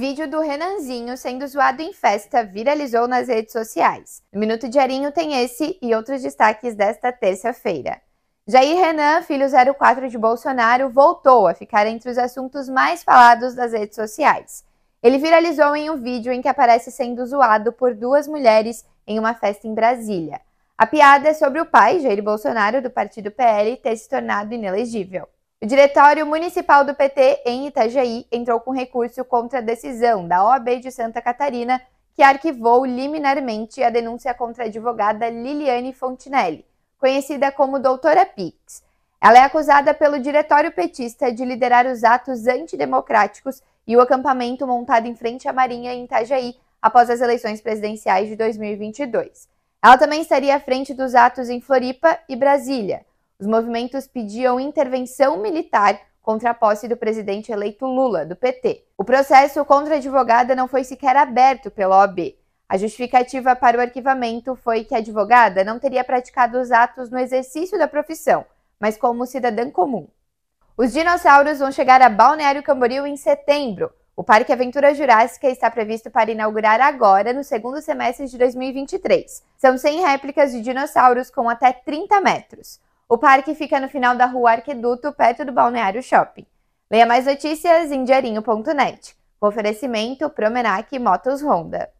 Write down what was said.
Vídeo do Renanzinho sendo zoado em festa viralizou nas redes sociais. No Minuto Diarinho tem esse e outros destaques desta terça-feira. Jair Renan, filho 04 de Bolsonaro, voltou a ficar entre os assuntos mais falados das redes sociais. Ele viralizou em um vídeo em que aparece sendo zoado por duas mulheres em uma festa em Brasília. A piada é sobre o pai, Jair Bolsonaro, do partido PL, ter se tornado inelegível. O Diretório Municipal do PT em Itajaí entrou com recurso contra a decisão da OAB de Santa Catarina, que arquivou liminarmente a denúncia contra a advogada Liliane Fontinelli, conhecida como Doutora Pix. Ela é acusada pelo Diretório Petista de liderar os atos antidemocráticos e o acampamento montado em frente à Marinha em Itajaí após as eleições presidenciais de 2022. Ela também estaria à frente dos atos em Floripa e Brasília. Os movimentos pediam intervenção militar contra a posse do presidente eleito Lula, do PT. O processo contra a advogada não foi sequer aberto pela OAB. A justificativa para o arquivamento foi que a advogada não teria praticado os atos no exercício da profissão, mas como cidadã comum. Os dinossauros vão chegar a Balneário Camboriú em setembro. O Parque Aventura Jurássica está previsto para inaugurar agora, no segundo semestre de 2023. São 100 réplicas de dinossauros com até 30 metros. O parque fica no final da rua Arqueduto, perto do Balneário Shopping. Leia mais notícias em diarinho.net. oferecimento Promenac Motos Honda.